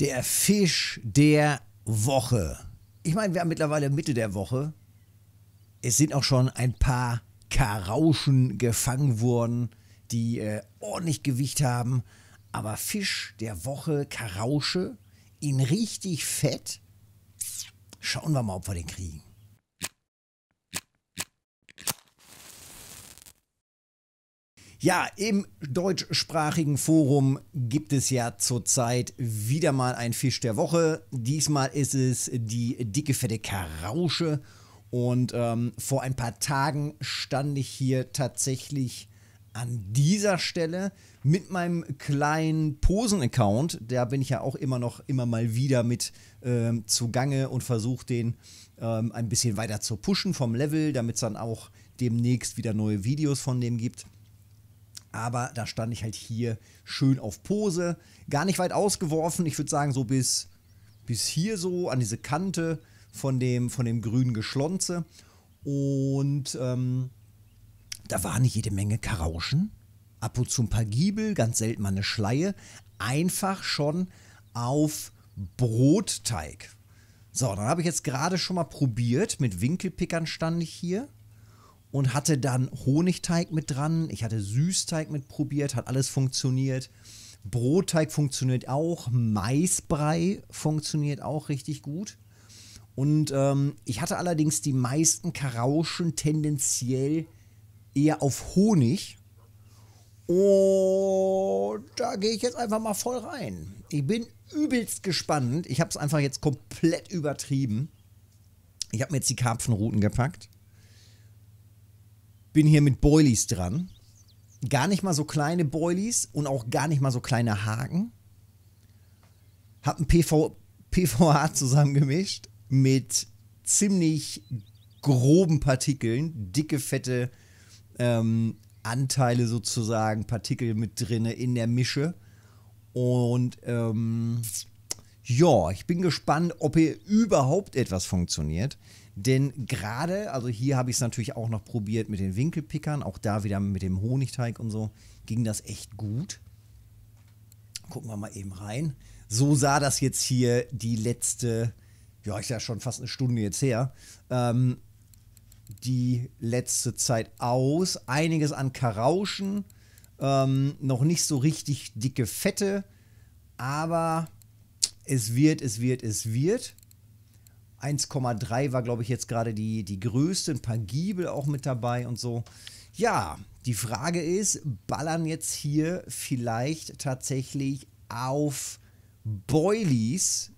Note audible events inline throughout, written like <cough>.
Der Fisch der Woche. Ich meine, wir haben mittlerweile Mitte der Woche. Es sind auch schon ein paar Karauschen gefangen worden, die äh, ordentlich Gewicht haben. Aber Fisch der Woche, Karausche, ihn richtig fett. Schauen wir mal, ob wir den kriegen. Ja, im deutschsprachigen Forum gibt es ja zurzeit wieder mal ein Fisch der Woche. Diesmal ist es die dicke, fette Karausche. Und ähm, vor ein paar Tagen stand ich hier tatsächlich an dieser Stelle mit meinem kleinen Posen-Account. Da bin ich ja auch immer noch immer mal wieder mit ähm, zugange und versuche den ähm, ein bisschen weiter zu pushen vom Level, damit es dann auch demnächst wieder neue Videos von dem gibt. Aber da stand ich halt hier schön auf Pose. Gar nicht weit ausgeworfen. Ich würde sagen, so bis, bis hier so an diese Kante von dem, von dem grünen Geschlonze. Und ähm, da waren jede Menge Karauschen. Ab und zu ein paar Giebel, ganz selten mal eine Schleie. Einfach schon auf Brotteig. So, dann habe ich jetzt gerade schon mal probiert. Mit Winkelpickern stand ich hier und hatte dann Honigteig mit dran. Ich hatte Süßteig mit probiert, hat alles funktioniert. Brotteig funktioniert auch, Maisbrei funktioniert auch richtig gut. Und ähm, ich hatte allerdings die meisten Karauschen tendenziell eher auf Honig. Und da gehe ich jetzt einfach mal voll rein. Ich bin übelst gespannt. Ich habe es einfach jetzt komplett übertrieben. Ich habe mir jetzt die Karpfenruten gepackt bin hier mit Boilies dran. Gar nicht mal so kleine Boilies und auch gar nicht mal so kleine Haken. Hab ein PV, PVA zusammengemischt mit ziemlich groben Partikeln, dicke, fette ähm, Anteile sozusagen, Partikel mit drinne in der Mische. Und ähm, ja, ich bin gespannt, ob hier überhaupt etwas funktioniert. Denn gerade, also hier habe ich es natürlich auch noch probiert mit den Winkelpickern, auch da wieder mit dem Honigteig und so, ging das echt gut. Gucken wir mal eben rein. So sah das jetzt hier die letzte, ja, ist ja schon fast eine Stunde jetzt her, ähm, die letzte Zeit aus. Einiges an Karauschen, ähm, noch nicht so richtig dicke Fette, aber es wird, es wird, es wird. 1,3 war, glaube ich, jetzt gerade die, die größte, ein paar Giebel auch mit dabei und so. Ja, die Frage ist, ballern jetzt hier vielleicht tatsächlich auf Boilies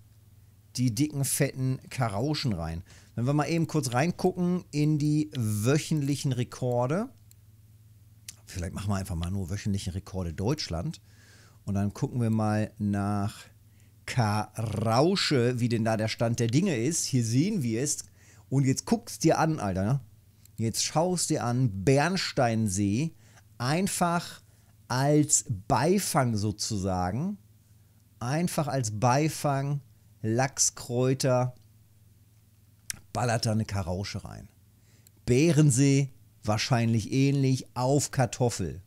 die dicken, fetten Karauschen rein. Wenn wir mal eben kurz reingucken in die wöchentlichen Rekorde. Vielleicht machen wir einfach mal nur wöchentliche Rekorde Deutschland. Und dann gucken wir mal nach Karausche, wie denn da der Stand der Dinge ist. Hier sehen wir es. Und jetzt guckst dir an, Alter. Ne? Jetzt schaust dir an, Bernsteinsee einfach als Beifang sozusagen. Einfach als Beifang, Lachskräuter, ballert da eine Karausche rein. Bärensee wahrscheinlich ähnlich auf Kartoffel.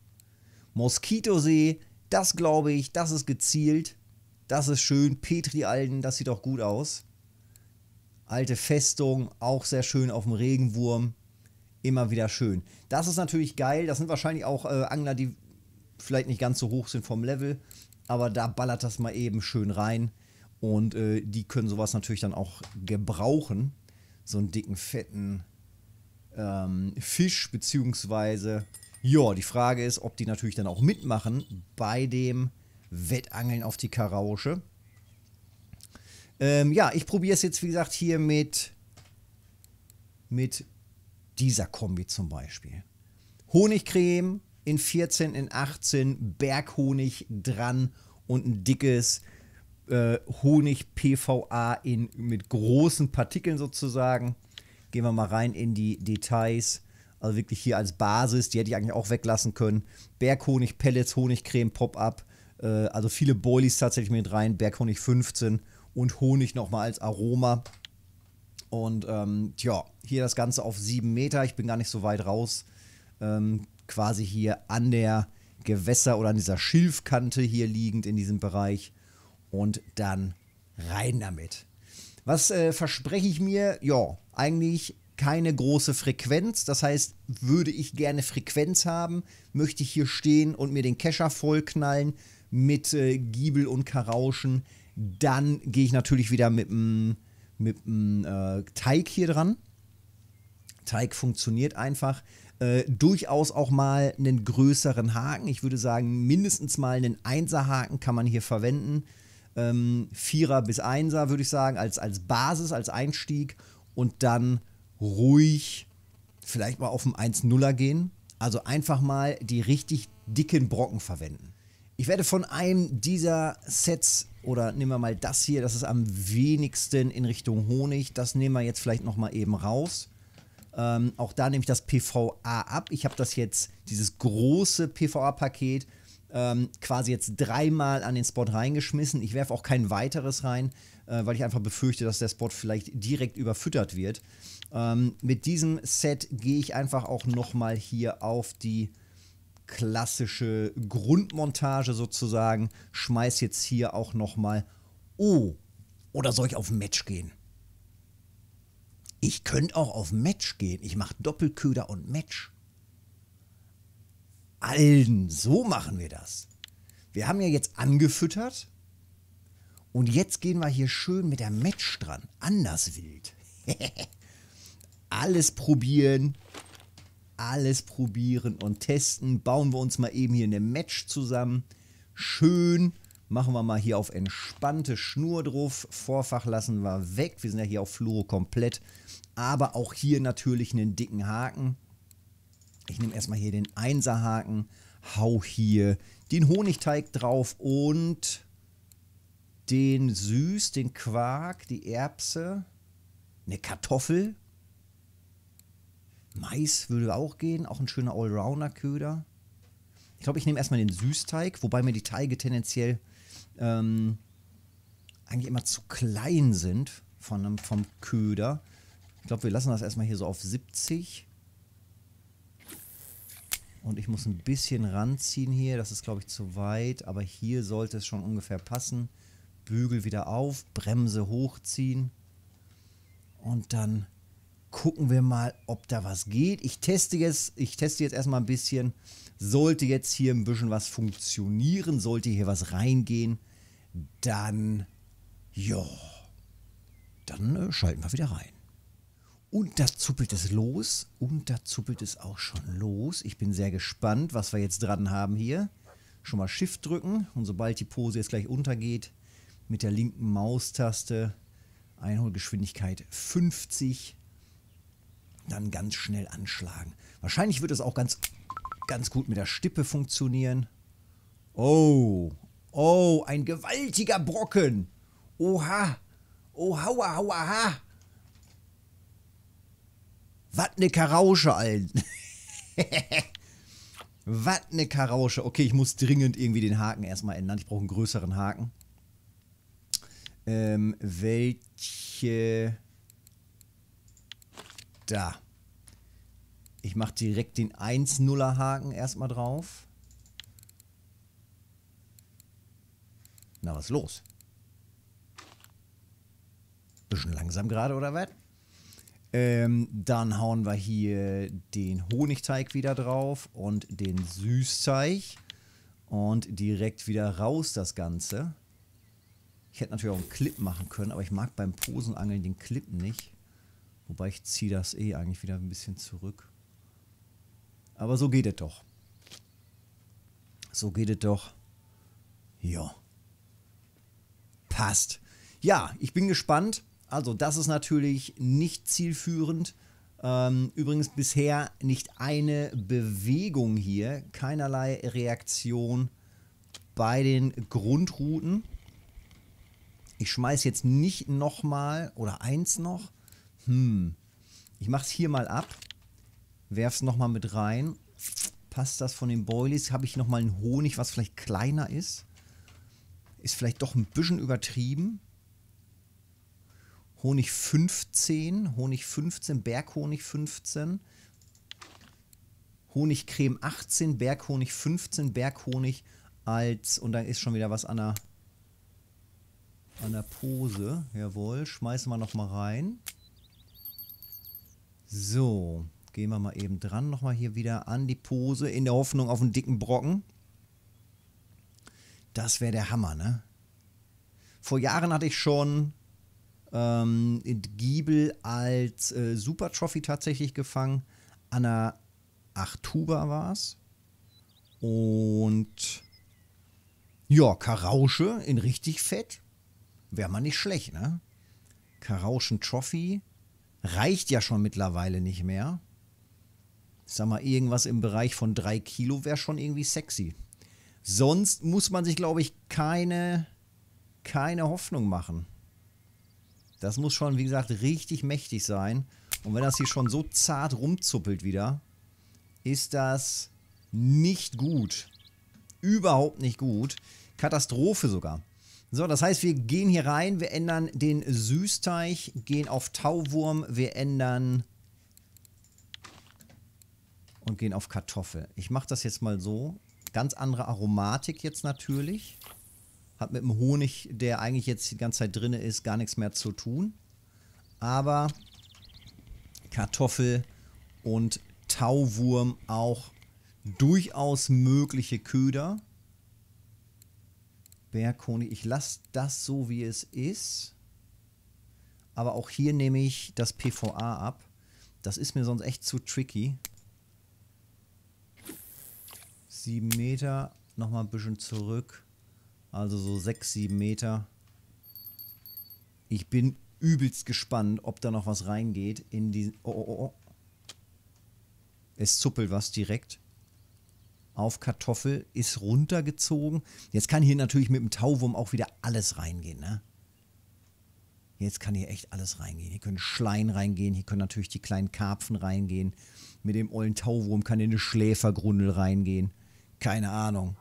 Moskitosee, das glaube ich, das ist gezielt. Das ist schön. petri alden das sieht auch gut aus. Alte Festung, auch sehr schön auf dem Regenwurm. Immer wieder schön. Das ist natürlich geil. Das sind wahrscheinlich auch äh, Angler, die vielleicht nicht ganz so hoch sind vom Level. Aber da ballert das mal eben schön rein. Und äh, die können sowas natürlich dann auch gebrauchen. So einen dicken, fetten ähm, Fisch, beziehungsweise. Ja, die Frage ist, ob die natürlich dann auch mitmachen bei dem Wettangeln auf die Karausche. Ähm, ja, ich probiere es jetzt, wie gesagt, hier mit, mit dieser Kombi zum Beispiel. Honigcreme in 14, in 18, Berghonig dran und ein dickes äh, Honig-PVA mit großen Partikeln sozusagen. Gehen wir mal rein in die Details. Also wirklich hier als Basis, die hätte ich eigentlich auch weglassen können. Berghonig, Pellets, Honigcreme, Pop-Up, äh, also viele Boilies tatsächlich mit rein, Berghonig 15 und Honig nochmal als Aroma. Und ähm, tja, hier das Ganze auf 7 Meter. Ich bin gar nicht so weit raus. Ähm, quasi hier an der Gewässer oder an dieser Schilfkante hier liegend in diesem Bereich. Und dann rein damit. Was äh, verspreche ich mir? Ja, eigentlich keine große Frequenz. Das heißt, würde ich gerne Frequenz haben, möchte ich hier stehen und mir den Kescher vollknallen, mit äh, Giebel und Karauschen. Dann gehe ich natürlich wieder mit einem dem, äh, Teig hier dran. Teig funktioniert einfach. Äh, durchaus auch mal einen größeren Haken. Ich würde sagen, mindestens mal einen Einserhaken kann man hier verwenden. Ähm, Vierer bis Einser würde ich sagen, als, als Basis, als Einstieg. Und dann ruhig vielleicht mal auf den 1-0er gehen. Also einfach mal die richtig dicken Brocken verwenden. Ich werde von einem dieser Sets oder nehmen wir mal das hier, das ist am wenigsten in Richtung Honig. Das nehmen wir jetzt vielleicht nochmal eben raus. Ähm, auch da nehme ich das PVA ab. Ich habe das jetzt, dieses große PVA-Paket, ähm, quasi jetzt dreimal an den Spot reingeschmissen. Ich werfe auch kein weiteres rein, äh, weil ich einfach befürchte, dass der Spot vielleicht direkt überfüttert wird. Ähm, mit diesem Set gehe ich einfach auch nochmal hier auf die klassische Grundmontage sozusagen. Schmeiß jetzt hier auch nochmal. Oh, oder soll ich auf Match gehen? Ich könnte auch auf Match gehen. Ich mache Doppelköder und Match. Allen, so machen wir das. Wir haben ja jetzt angefüttert. Und jetzt gehen wir hier schön mit der Match dran. Anders wild. <laughs> Alles probieren alles probieren und testen. Bauen wir uns mal eben hier eine Match zusammen. Schön. Machen wir mal hier auf entspannte Schnur drauf. Vorfach lassen wir weg. Wir sind ja hier auf Fluoro komplett. Aber auch hier natürlich einen dicken Haken. Ich nehme erstmal hier den 1er Haken. Hau hier den Honigteig drauf und den Süß, den Quark, die Erbse, eine Kartoffel Mais würde auch gehen, auch ein schöner Allrounder-Köder. Ich glaube, ich nehme erstmal den Süßteig, wobei mir die Teige tendenziell ähm, eigentlich immer zu klein sind von einem, vom Köder. Ich glaube, wir lassen das erstmal hier so auf 70. Und ich muss ein bisschen ranziehen hier. Das ist, glaube ich, zu weit. Aber hier sollte es schon ungefähr passen. Bügel wieder auf, Bremse hochziehen. Und dann gucken wir mal, ob da was geht. Ich teste jetzt, ich teste jetzt erstmal ein bisschen. Sollte jetzt hier ein bisschen was funktionieren, sollte hier was reingehen, dann, ja, dann äh, schalten wir wieder rein. Und da zuppelt es los. Und da zuppelt es auch schon los. Ich bin sehr gespannt, was wir jetzt dran haben hier. Schon mal Shift drücken. Und sobald die Pose jetzt gleich untergeht, mit der linken Maustaste Einholgeschwindigkeit 50 dann ganz schnell anschlagen. Wahrscheinlich wird es auch ganz, ganz gut mit der Stippe funktionieren. Oh, oh, ein gewaltiger Brocken. Oha, oha, oha, oha. Wat ne Karausche, Alter. <laughs> Was ne Karausche. Okay, ich muss dringend irgendwie den Haken erstmal ändern. Ich brauche einen größeren Haken. Ähm, welche... Da. Ich mache direkt den 1-0er Haken erstmal drauf. Na, was ist los? Bisschen langsam gerade, oder was? Ähm, dann hauen wir hier den Honigteig wieder drauf und den Süßteig. Und direkt wieder raus das Ganze. Ich hätte natürlich auch einen Clip machen können, aber ich mag beim Posenangeln den Clip nicht. Wobei ich ziehe das eh eigentlich wieder ein bisschen zurück. Aber so geht es doch. So geht es doch. Ja. Passt. Ja, ich bin gespannt. Also, das ist natürlich nicht zielführend. Ähm, übrigens bisher nicht eine Bewegung hier, keinerlei Reaktion bei den Grundrouten. Ich schmeiße jetzt nicht nochmal oder eins noch. Hm. Ich mach's hier mal ab. Werf's nochmal mit rein. Passt das von den Boilies? Habe ich nochmal einen Honig, was vielleicht kleiner ist? Ist vielleicht doch ein bisschen übertrieben. Honig 15, Honig 15, Berghonig 15. Honigcreme 18, Berghonig 15, Berghonig als. Und da ist schon wieder was an der, an der Pose. Jawohl, schmeißen wir nochmal rein. So, gehen wir mal eben dran. Nochmal hier wieder an die Pose in der Hoffnung auf einen dicken Brocken. Das wäre der Hammer, ne? Vor Jahren hatte ich schon ähm, Giebel als äh, Super Trophy tatsächlich gefangen. Anna einer war es. Und ja, Karausche in richtig fett. Wäre mal nicht schlecht, ne? Karauschen Trophy reicht ja schon mittlerweile nicht mehr. Ich sag mal, irgendwas im Bereich von 3 Kilo wäre schon irgendwie sexy. Sonst muss man sich, glaube ich, keine, keine Hoffnung machen. Das muss schon, wie gesagt, richtig mächtig sein. Und wenn das hier schon so zart rumzuppelt wieder, ist das nicht gut. Überhaupt nicht gut. Katastrophe sogar. So, das heißt, wir gehen hier rein, wir ändern den Süßteich, gehen auf Tauwurm, wir ändern und gehen auf Kartoffel. Ich mache das jetzt mal so. Ganz andere Aromatik jetzt natürlich. Hat mit dem Honig, der eigentlich jetzt die ganze Zeit drin ist, gar nichts mehr zu tun. Aber Kartoffel und Tauwurm auch durchaus mögliche Köder. Berghonig. Ich lasse das so, wie es ist. Aber auch hier nehme ich das PVA ab. Das ist mir sonst echt zu tricky. 7 Meter, nochmal ein bisschen zurück. Also so 6, 7 Meter. Ich bin übelst gespannt, ob da noch was reingeht in die... Oh, oh, oh. Es zuppelt was direkt auf Kartoffel, ist runtergezogen. Jetzt kann hier natürlich mit dem Tauwurm auch wieder alles reingehen, ne? Jetzt kann hier echt alles reingehen. Hier können Schleien reingehen, hier können natürlich die kleinen Karpfen reingehen. Mit dem ollen Tauwurm kann hier eine Schläfergrundel reingehen. Keine Ahnung.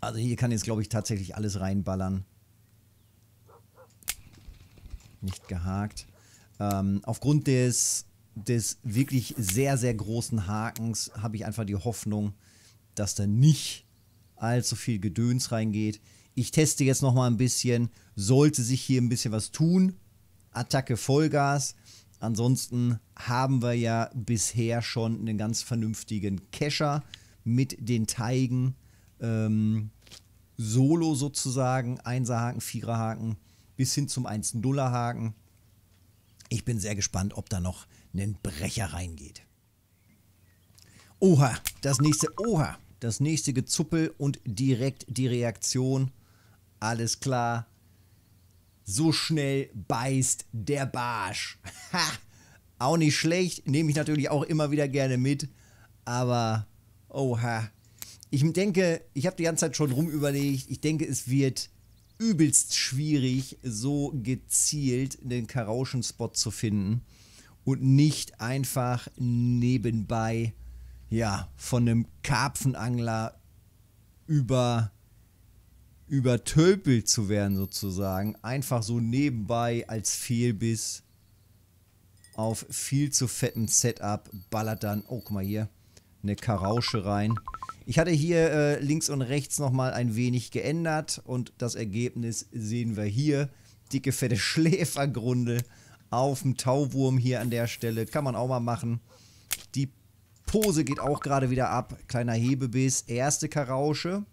Also hier kann jetzt, glaube ich, tatsächlich alles reinballern. Nicht gehakt. Ähm, aufgrund des des wirklich sehr, sehr großen Hakens habe ich einfach die Hoffnung, dass da nicht allzu viel Gedöns reingeht. Ich teste jetzt noch mal ein bisschen. Sollte sich hier ein bisschen was tun, Attacke Vollgas. Ansonsten haben wir ja bisher schon einen ganz vernünftigen Kescher mit den Teigen. Ähm, solo sozusagen, Einserhaken, Viererhaken bis hin zum 1-0er-Haken. Ich bin sehr gespannt, ob da noch einen Brecher reingeht. Oha, das nächste, oha, das nächste Gezuppel und direkt die Reaktion. Alles klar. So schnell beißt der Barsch. <laughs> Ha! Auch nicht schlecht, nehme ich natürlich auch immer wieder gerne mit. Aber, oha. Ich denke, ich habe die ganze Zeit schon rumüberlegt. Ich denke, es wird übelst schwierig, so gezielt einen Karauschen-Spot zu finden und nicht einfach nebenbei ja, von einem Karpfenangler über übertölpelt zu werden sozusagen, einfach so nebenbei als Fehlbiss auf viel zu fettem Setup ballert dann, oh guck mal hier, eine Karausche rein. Ich hatte hier äh, links und rechts nochmal ein wenig geändert und das Ergebnis sehen wir hier. Dicke, fette <laughs> Schläfergrunde auf dem Tauwurm hier an der Stelle. Kann man auch mal machen. Die Pose geht auch gerade wieder ab. Kleiner Hebebiss. Erste Karausche.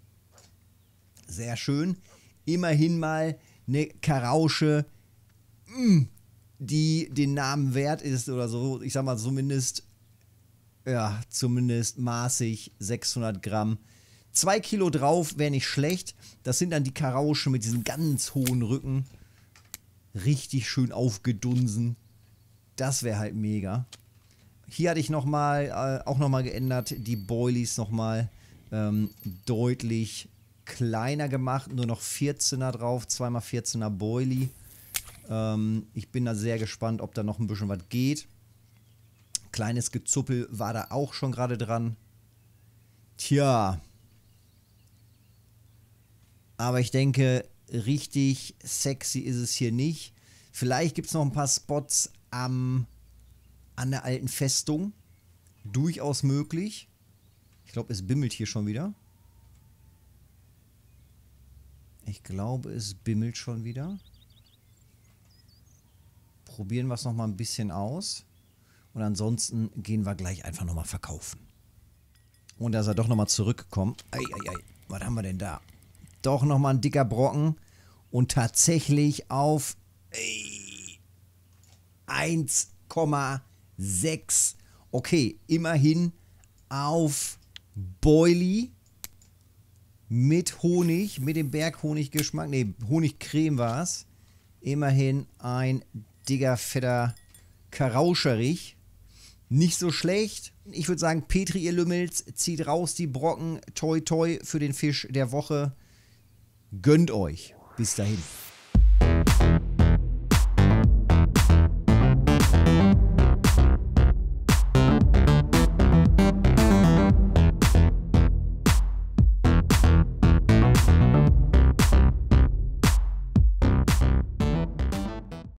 Sehr schön. Immerhin mal eine Karausche, mm, die den Namen wert ist oder so. Ich sag mal zumindest, ja, zumindest maßig 600 Gramm. Zwei Kilo drauf wäre nicht schlecht. Das sind dann die Karausche mit diesem ganz hohen Rücken richtig schön aufgedunsen. Das wäre halt mega. Hier hatte ich noch mal, äh, auch nochmal geändert, die Boilies nochmal ähm, deutlich kleiner gemacht. Nur noch 14er drauf, 2x14er Boilie. Ähm, ich bin da sehr gespannt, ob da noch ein bisschen was geht. Kleines Gezuppel war da auch schon gerade dran. Tja. Aber ich denke, richtig sexy ist es hier nicht. Vielleicht gibt es noch ein paar Spots am, an der alten Festung. Durchaus möglich. Ich glaube, es bimmelt hier schon wieder. Ich glaube, es bimmelt schon wieder. Probieren wir es nochmal ein bisschen aus. Und ansonsten gehen wir gleich einfach nochmal verkaufen. Und da ist er doch nochmal zurückgekommen. Ei, ei, ei. was haben wir denn da? doch nochmal ein dicker Brocken. Und tatsächlich auf 1,6. Okay, immerhin auf Boily mit Honig, mit dem Berghoniggeschmack. Ne, Honigcreme war es. Immerhin ein dicker, fetter Karauscherich. Nicht so schlecht. Ich würde sagen, Petri, ihr Lümmels, zieht raus die Brocken. Toi, toi für den Fisch der Woche. Gönnt euch. Bis dahin.